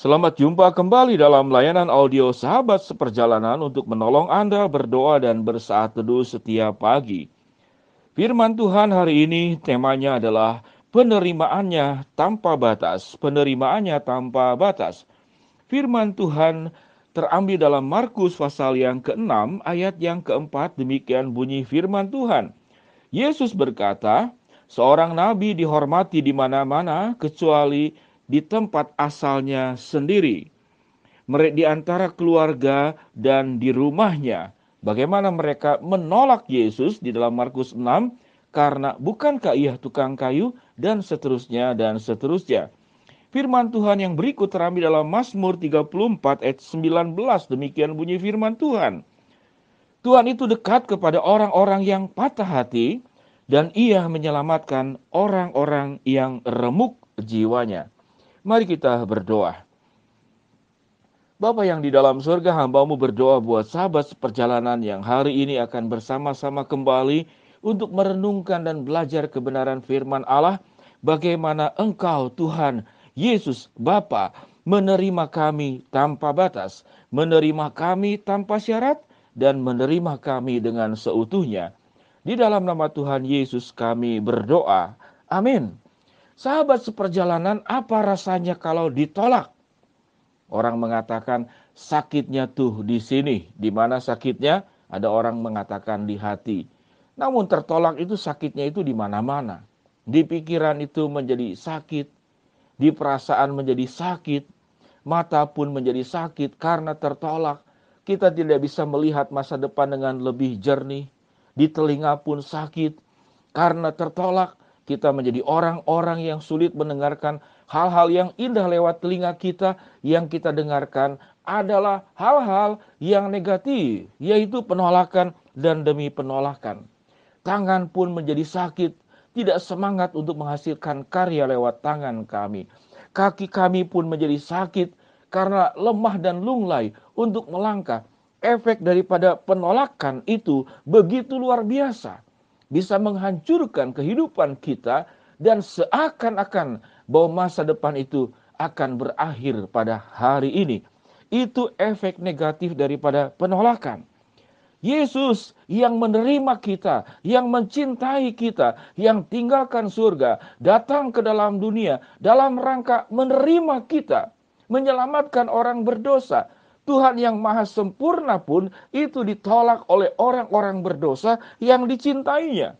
Selamat jumpa kembali dalam layanan audio Sahabat Seperjalanan untuk menolong Anda berdoa dan bersaat teduh setiap pagi. Firman Tuhan hari ini temanya adalah penerimaannya tanpa batas, penerimaannya tanpa batas. Firman Tuhan terambil dalam Markus pasal yang ke-6 ayat yang keempat demikian bunyi firman Tuhan. Yesus berkata, seorang nabi dihormati di mana-mana kecuali di tempat asalnya sendiri, Mereka di antara keluarga dan di rumahnya. Bagaimana mereka menolak Yesus di dalam Markus 6 karena bukankah ia tukang kayu dan seterusnya dan seterusnya. Firman Tuhan yang berikut terambil dalam Mazmur 34 ayat 19 demikian bunyi firman Tuhan. Tuhan itu dekat kepada orang-orang yang patah hati dan ia menyelamatkan orang-orang yang remuk jiwanya. Mari kita berdoa. Bapa yang di dalam surga, hambamu berdoa buat sahabat seperjalanan yang hari ini akan bersama-sama kembali untuk merenungkan dan belajar kebenaran firman Allah, bagaimana engkau Tuhan, Yesus Bapa menerima kami tanpa batas, menerima kami tanpa syarat, dan menerima kami dengan seutuhnya. Di dalam nama Tuhan Yesus kami berdoa. Amin. Sahabat seperjalanan, apa rasanya kalau ditolak? Orang mengatakan sakitnya tuh di sini, di mana sakitnya? Ada orang mengatakan di hati. Namun tertolak itu sakitnya itu di mana-mana. Di pikiran itu menjadi sakit, di perasaan menjadi sakit, mata pun menjadi sakit karena tertolak. Kita tidak bisa melihat masa depan dengan lebih jernih. Di telinga pun sakit karena tertolak kita menjadi orang-orang yang sulit mendengarkan hal-hal yang indah lewat telinga kita yang kita dengarkan adalah hal-hal yang negatif, yaitu penolakan dan demi penolakan. Tangan pun menjadi sakit, tidak semangat untuk menghasilkan karya lewat tangan kami. Kaki kami pun menjadi sakit karena lemah dan lunglai untuk melangkah. Efek daripada penolakan itu begitu luar biasa bisa menghancurkan kehidupan kita dan seakan-akan bahwa masa depan itu akan berakhir pada hari ini. Itu efek negatif daripada penolakan. Yesus yang menerima kita, yang mencintai kita, yang tinggalkan surga, datang ke dalam dunia dalam rangka menerima kita, menyelamatkan orang berdosa, Tuhan yang maha sempurna pun itu ditolak oleh orang-orang berdosa yang dicintainya.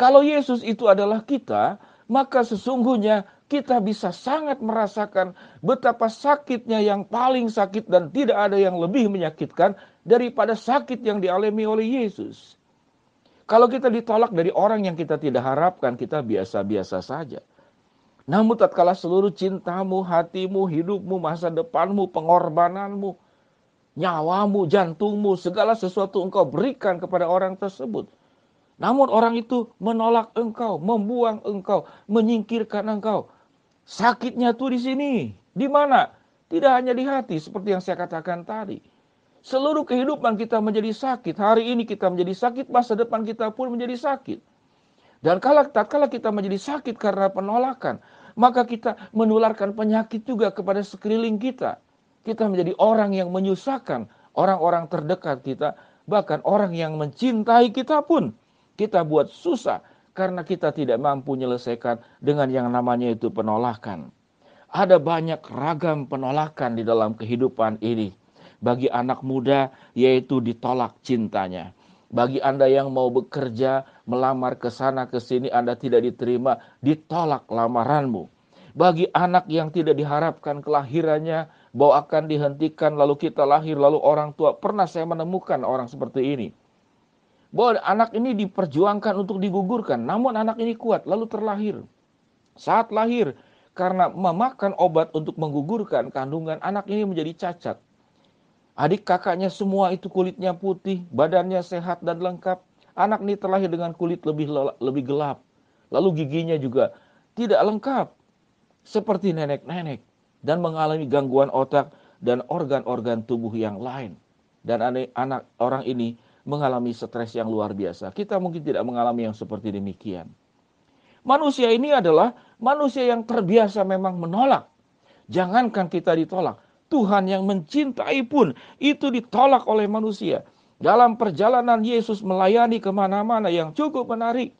Kalau Yesus itu adalah kita, maka sesungguhnya kita bisa sangat merasakan betapa sakitnya yang paling sakit dan tidak ada yang lebih menyakitkan daripada sakit yang dialami oleh Yesus. Kalau kita ditolak dari orang yang kita tidak harapkan, kita biasa-biasa saja. Namun tatkala seluruh cintamu, hatimu, hidupmu, masa depanmu, pengorbananmu, nyawamu, jantungmu, segala sesuatu engkau berikan kepada orang tersebut. Namun orang itu menolak engkau, membuang engkau, menyingkirkan engkau. Sakitnya tuh di sini. Di mana? Tidak hanya di hati seperti yang saya katakan tadi. Seluruh kehidupan kita menjadi sakit. Hari ini kita menjadi sakit, masa depan kita pun menjadi sakit. Dan tak kalah kita menjadi sakit karena penolakan, maka kita menularkan penyakit juga kepada sekeliling kita. Kita menjadi orang yang menyusahkan orang-orang terdekat kita, bahkan orang yang mencintai kita pun kita buat susah karena kita tidak mampu menyelesaikan dengan yang namanya itu penolakan. Ada banyak ragam penolakan di dalam kehidupan ini. Bagi anak muda yaitu ditolak cintanya bagi Anda yang mau bekerja, melamar ke sana ke sini Anda tidak diterima, ditolak lamaranmu. Bagi anak yang tidak diharapkan kelahirannya bahwa akan dihentikan lalu kita lahir lalu orang tua, pernah saya menemukan orang seperti ini. Bahwa anak ini diperjuangkan untuk digugurkan, namun anak ini kuat lalu terlahir. Saat lahir karena memakan obat untuk menggugurkan kandungan anak ini menjadi cacat Adik kakaknya semua itu kulitnya putih, badannya sehat dan lengkap. Anak ini terlahir dengan kulit lebih lebih gelap. Lalu giginya juga tidak lengkap seperti nenek-nenek dan mengalami gangguan otak dan organ-organ tubuh yang lain. Dan anak orang ini mengalami stres yang luar biasa. Kita mungkin tidak mengalami yang seperti demikian. Manusia ini adalah manusia yang terbiasa memang menolak. Jangankan kita ditolak, Tuhan yang mencintai pun itu ditolak oleh manusia. Dalam perjalanan Yesus melayani kemana-mana yang cukup menarik.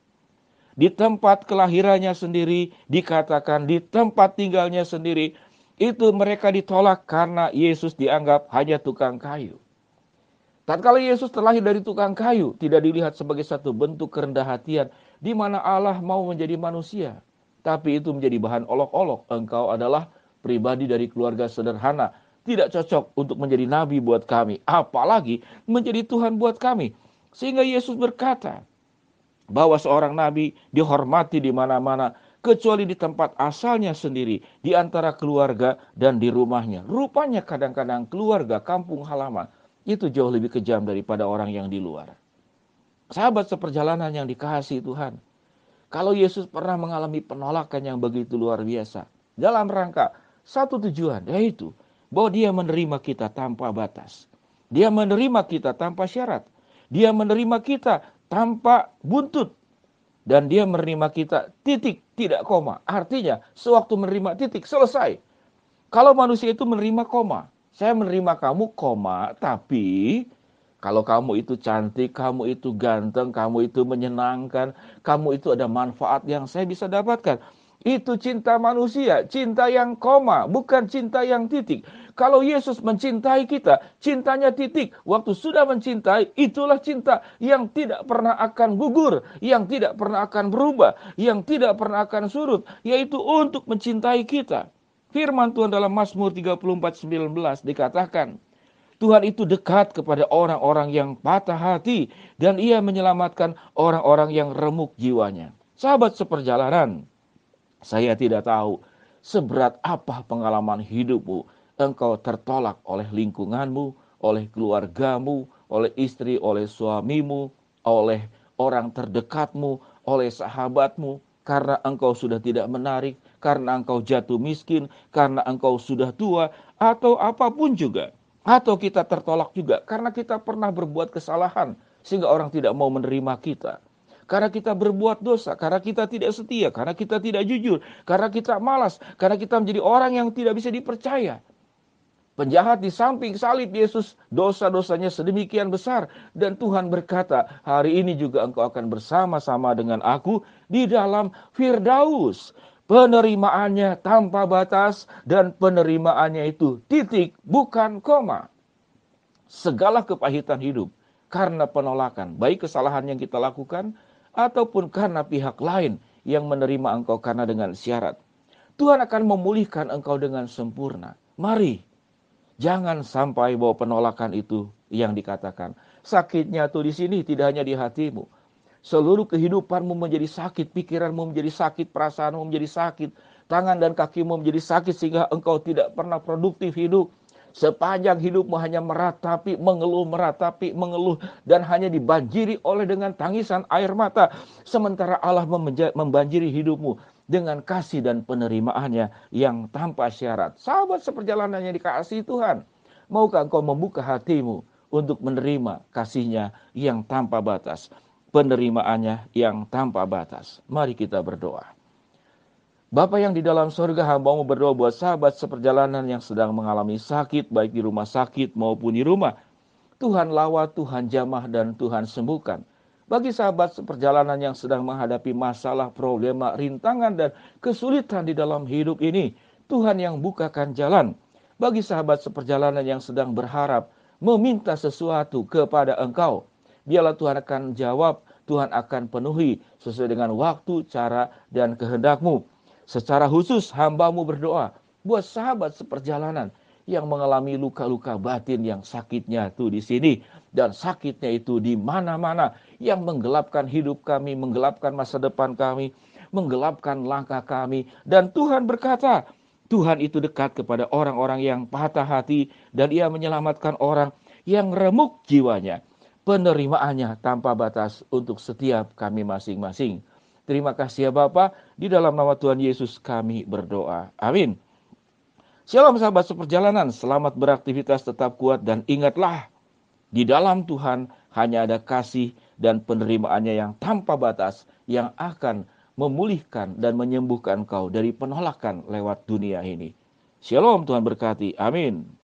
Di tempat kelahirannya sendiri dikatakan di tempat tinggalnya sendiri itu mereka ditolak karena Yesus dianggap hanya tukang kayu. Tatkala Yesus terlahir dari tukang kayu, tidak dilihat sebagai satu bentuk kerendah hatian di mana Allah mau menjadi manusia. Tapi itu menjadi bahan olok-olok. Engkau adalah pribadi dari keluarga sederhana tidak cocok untuk menjadi nabi buat kami, apalagi menjadi Tuhan buat kami. Sehingga Yesus berkata bahwa seorang nabi dihormati di mana-mana kecuali di tempat asalnya sendiri, di antara keluarga dan di rumahnya. Rupanya kadang-kadang keluarga, kampung halaman itu jauh lebih kejam daripada orang yang di luar. Sahabat seperjalanan yang dikasihi Tuhan, kalau Yesus pernah mengalami penolakan yang begitu luar biasa dalam rangka satu tujuan yaitu bahwa dia menerima kita tanpa batas. Dia menerima kita tanpa syarat. Dia menerima kita tanpa buntut. Dan dia menerima kita titik, tidak koma. Artinya, sewaktu menerima titik, selesai. Kalau manusia itu menerima koma. Saya menerima kamu koma, tapi kalau kamu itu cantik, kamu itu ganteng, kamu itu menyenangkan, kamu itu ada manfaat yang saya bisa dapatkan itu cinta manusia, cinta yang koma, bukan cinta yang titik. Kalau Yesus mencintai kita, cintanya titik. Waktu sudah mencintai, itulah cinta yang tidak pernah akan gugur, yang tidak pernah akan berubah, yang tidak pernah akan surut, yaitu untuk mencintai kita. Firman Tuhan dalam Mazmur 34:19 dikatakan, Tuhan itu dekat kepada orang-orang yang patah hati dan ia menyelamatkan orang-orang yang remuk jiwanya. Sahabat seperjalanan, saya tidak tahu seberat apa pengalaman hidupmu. Engkau tertolak oleh lingkunganmu, oleh keluargamu, oleh istri, oleh suamimu, oleh orang terdekatmu, oleh sahabatmu, karena engkau sudah tidak menarik, karena engkau jatuh miskin, karena engkau sudah tua, atau apapun juga. Atau kita tertolak juga karena kita pernah berbuat kesalahan, sehingga orang tidak mau menerima kita karena kita berbuat dosa, karena kita tidak setia, karena kita tidak jujur, karena kita malas, karena kita menjadi orang yang tidak bisa dipercaya. Penjahat di samping salib Yesus, dosa-dosanya sedemikian besar. Dan Tuhan berkata, hari ini juga engkau akan bersama-sama dengan aku di dalam Firdaus. Penerimaannya tanpa batas dan penerimaannya itu titik bukan koma. Segala kepahitan hidup karena penolakan, baik kesalahan yang kita lakukan ataupun karena pihak lain yang menerima engkau karena dengan syarat. Tuhan akan memulihkan engkau dengan sempurna. Mari, jangan sampai bahwa penolakan itu yang dikatakan. Sakitnya tuh di sini tidak hanya di hatimu. Seluruh kehidupanmu menjadi sakit, pikiranmu menjadi sakit, perasaanmu menjadi sakit, tangan dan kakimu menjadi sakit sehingga engkau tidak pernah produktif hidup Sepanjang hidupmu hanya meratapi, mengeluh, meratapi, mengeluh, dan hanya dibanjiri oleh dengan tangisan air mata. Sementara Allah membanjiri hidupmu dengan kasih dan penerimaannya yang tanpa syarat. Sahabat seperjalanan yang dikasihi Tuhan, maukah engkau membuka hatimu untuk menerima kasihnya yang tanpa batas, penerimaannya yang tanpa batas. Mari kita berdoa. Bapa yang di dalam sorga hambamu berdoa buat sahabat seperjalanan yang sedang mengalami sakit baik di rumah sakit maupun di rumah. Tuhan lawat, Tuhan jamah dan Tuhan sembuhkan. Bagi sahabat seperjalanan yang sedang menghadapi masalah, problema, rintangan dan kesulitan di dalam hidup ini, Tuhan yang bukakan jalan. Bagi sahabat seperjalanan yang sedang berharap meminta sesuatu kepada engkau, biarlah Tuhan akan jawab, Tuhan akan penuhi sesuai dengan waktu, cara, dan kehendakmu. Secara khusus hambamu berdoa buat sahabat seperjalanan yang mengalami luka-luka batin yang sakitnya itu di sini dan sakitnya itu di mana-mana yang menggelapkan hidup kami, menggelapkan masa depan kami, menggelapkan langkah kami dan Tuhan berkata, Tuhan itu dekat kepada orang-orang yang patah hati dan ia menyelamatkan orang yang remuk jiwanya. Penerimaannya tanpa batas untuk setiap kami masing-masing. Terima kasih ya Bapak. Di dalam nama Tuhan Yesus kami berdoa. Amin. Shalom sahabat seperjalanan. Selamat beraktivitas tetap kuat dan ingatlah. Di dalam Tuhan hanya ada kasih dan penerimaannya yang tanpa batas yang akan memulihkan dan menyembuhkan kau dari penolakan lewat dunia ini. Shalom Tuhan berkati. Amin.